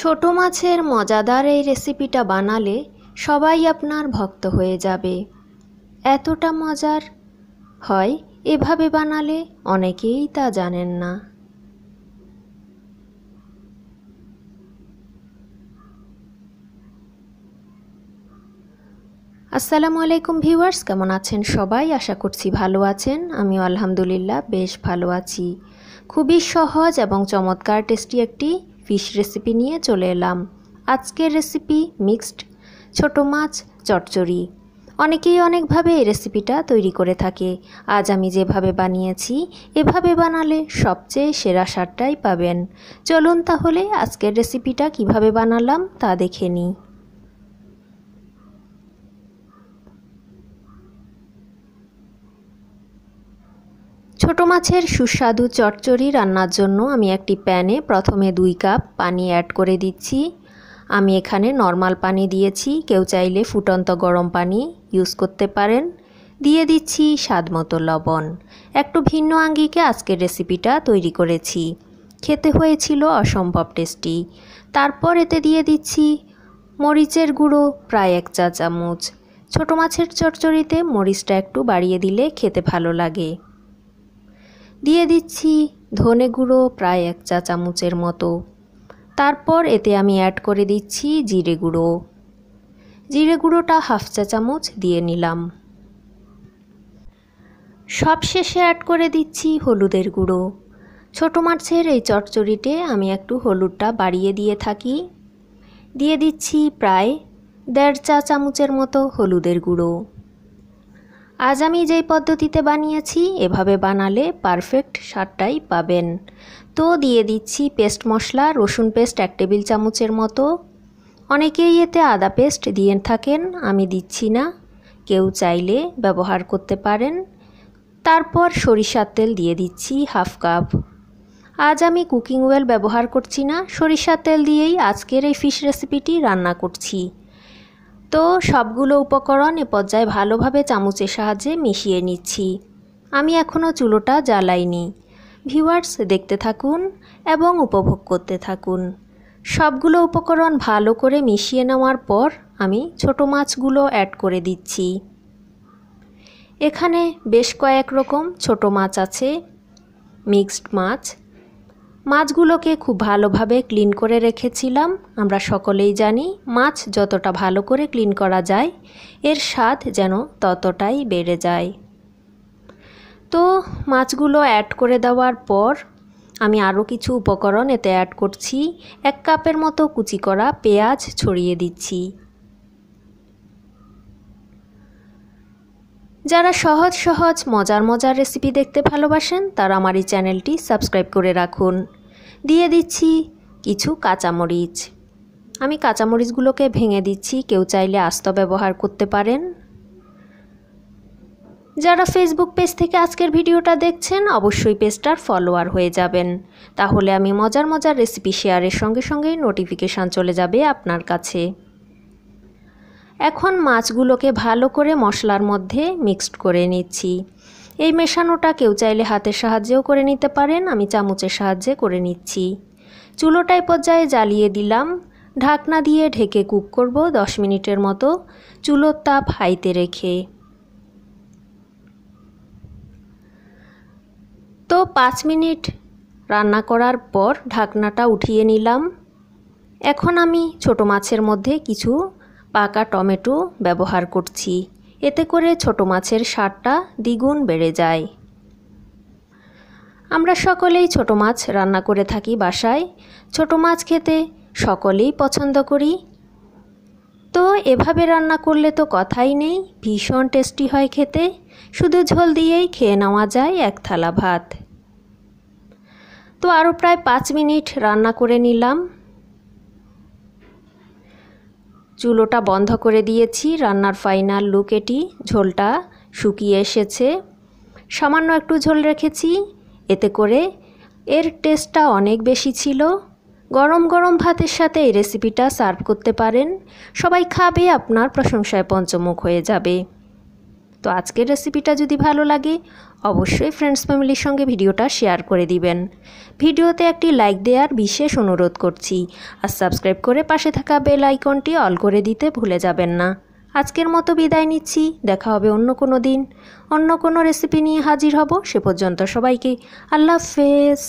ছোট মাছের মজাদার এই রেসিপিটা বানালে সবাই আপনার ভক্ত হয়ে যাবে এতটা মজার হয় এভাবে বানালে অনেকেই তা জানেন না আসসালামু আলাইকুম ভিউয়ার্স কেমন আছেন সবাই আশা করছি ভালো আছেন আমি আলহামদুলিল্লাহ বেশ ভালো আছি খুবই সহজ এবং চমৎকার টেস্টি একটি ফিশ রেসিপি নিয়ে চলে এলাম আজকের রেসিপি মিক্সড ছোট মাছ চটচড়ি অনেকেই অনেকভাবে এই রেসিপিটা তৈরি করে থাকে আজ আমি যেভাবে বানিয়েছি এভাবে বানালে সবচেয়ে সেরা স্বাদটাই পাবেন চলুন তাহলে আজকের রেসিপিটা কিভাবে বানালাম তা দেখে নিই ছোট মাছের সুস্বাদু চটচড়ি রান্নার জন্য আমি একটি প্যানে প্রথমে দুই কাপ পানি অ্যাড করে দিচ্ছি আমি এখানে নর্মাল পানি দিয়েছি কেউ চাইলে ফুটন্ত গরম পানি ইউজ করতে পারেন দিয়ে দিচ্ছি স্বাদ মতো লবণ একটু ভিন্ন আঙ্গিকে আজকের রেসিপিটা তৈরি করেছি খেতে হয়েছিল অসম্ভব টেস্টি তারপর এতে দিয়ে দিচ্ছি মরিচের গুঁড়ো প্রায় এক চা চামচ ছোটো মাছের চটচড়িতে মরিচটা একটু বাড়িয়ে দিলে খেতে ভালো লাগে দিয়ে দিচ্ছি ধনে গুঁড়ো প্রায় এক চা চামচের মতো তারপর এতে আমি অ্যাড করে দিচ্ছি জিরে গুঁড়ো জিরে গুঁড়োটা হাফ চা চামচ দিয়ে নিলাম সব শেষে অ্যাড করে দিচ্ছি হলুদের গুঁড়ো ছোটো মাছের এই চটচড়িতে আমি একটু হলুদটা বাড়িয়ে দিয়ে থাকি দিয়ে দিচ্ছি প্রায় দেড় চা চামচের মতো হলুদের গুঁড়ো আজ আমি যেই পদ্ধতিতে বানিয়েছি এভাবে বানালে পারফেক্ট স্বাদটাই পাবেন তো দিয়ে দিচ্ছি পেস্ট মশলা রসুন পেস্ট এক টেবিল চামচের মতো অনেকেই এতে আদা পেস্ট দিয়ে থাকেন আমি দিচ্ছি না কেউ চাইলে ব্যবহার করতে পারেন তারপর সরিষার তেল দিয়ে দিচ্ছি হাফ কাপ আজ আমি কুকিং ওয়েল ব্যবহার করছি না সরিষার তেল দিয়েই আজকের এই ফিশ রেসিপিটি রান্না করছি তো সবগুলো উপকরণ এ পর্যায়ে ভালোভাবে চামচের সাহায্যে মিশিয়ে নিচ্ছি আমি এখনও চুলোটা জ্বালাইনি ভিউয়ার্স দেখতে থাকুন এবং উপভোগ করতে থাকুন সবগুলো উপকরণ ভালো করে মিশিয়ে নেওয়ার পর আমি ছোট মাছগুলো অ্যাড করে দিচ্ছি এখানে বেশ কয়েক রকম ছোট মাছ আছে মিক্সড মাছ মাছগুলোকে খুব ভালোভাবে ক্লিন করে রেখেছিলাম আমরা সকলেই জানি মাছ যতটা ভালো করে ক্লিন করা যায় এর স্বাদ যেন ততটাই বেড়ে যায় তো মাছগুলো অ্যাড করে দেওয়ার পর আমি আরও কিছু উপকরণ এতে অ্যাড করছি এক কাপের মতো কুচি করা পেঁয়াজ ছড়িয়ে দিচ্ছি যারা সহজ সহজ মজার মজার রেসিপি দেখতে ভালোবাসেন তারা আমার এই চ্যানেলটি সাবস্ক্রাইব করে রাখুন দিয়ে দিচ্ছি কিছু কাঁচামরিচ আমি কাঁচামরিচগুলোকে ভেঙে দিচ্ছি কেউ চাইলে আস্ত ব্যবহার করতে পারেন যারা ফেসবুক পেজ থেকে আজকের ভিডিওটা দেখছেন অবশ্যই পেজটার ফলোয়ার হয়ে যাবেন তাহলে আমি মজার মজার রেসিপি শেয়ারের সঙ্গে সঙ্গেই নোটিফিকেশান চলে যাবে আপনার কাছে এখন মাছগুলোকে ভালো করে মশলার মধ্যে মিক্সড করে নিচ্ছি এই মেশানোটা কেউ চাইলে হাতের সাহায্যেও করে নিতে পারেন আমি চামচের সাহায্যে করে নিচ্ছি চুলোটাই পর্যায়ে জ্বালিয়ে দিলাম ঢাকনা দিয়ে ঢেকে কুক করব দশ মিনিটের মতো চুলোর তাপ হাইতে রেখে তো পাঁচ মিনিট রান্না করার পর ঢাকনাটা উঠিয়ে নিলাম এখন আমি ছোট মাছের মধ্যে কিছু পাকা টমেটো ব্যবহার করছি এতে করে ছোট মাছের স্বাদটা দ্বিগুণ বেড়ে যায় আমরা সকলেই ছোট মাছ রান্না করে থাকি বাসায় ছোট মাছ খেতে সকলেই পছন্দ করি তো এভাবে রান্না করলে তো কথাই নেই ভীষণ টেস্টি হয় খেতে শুধু ঝোল দিয়েই খেয়ে নেওয়া যায় এক থালা ভাত তো আরও প্রায় পাঁচ মিনিট রান্না করে নিলাম চুলোটা বন্ধ করে দিয়েছি রান্নার ফাইনাল লুক এটি ঝোলটা শুকিয়ে এসেছে সামান্য একটু ঝোল রেখেছি এতে করে এর টেস্টটা অনেক বেশি ছিল গরম গরম ভাতের সাথে এই রেসিপিটা সার্ভ করতে পারেন সবাই খাবে আপনার প্রশংসায় পঞ্চমুখ হয়ে যাবে তো আজকের রেসিপিটা যদি ভালো লাগে অবশ্যই ফ্রেন্ডস ফ্যামিলির সঙ্গে ভিডিওটা শেয়ার করে দিবেন ভিডিওতে একটি লাইক দেওয়ার বিশেষ অনুরোধ করছি আর সাবস্ক্রাইব করে পাশে থাকা বেল আইকনটি অল করে দিতে ভুলে যাবেন না আজকের মতো বিদায় নিচ্ছি দেখা হবে অন্য কোনো দিন অন্য কোনো রেসিপি নিয়ে হাজির হব সে পর্যন্ত সবাইকে আল্লাহ হাফেজ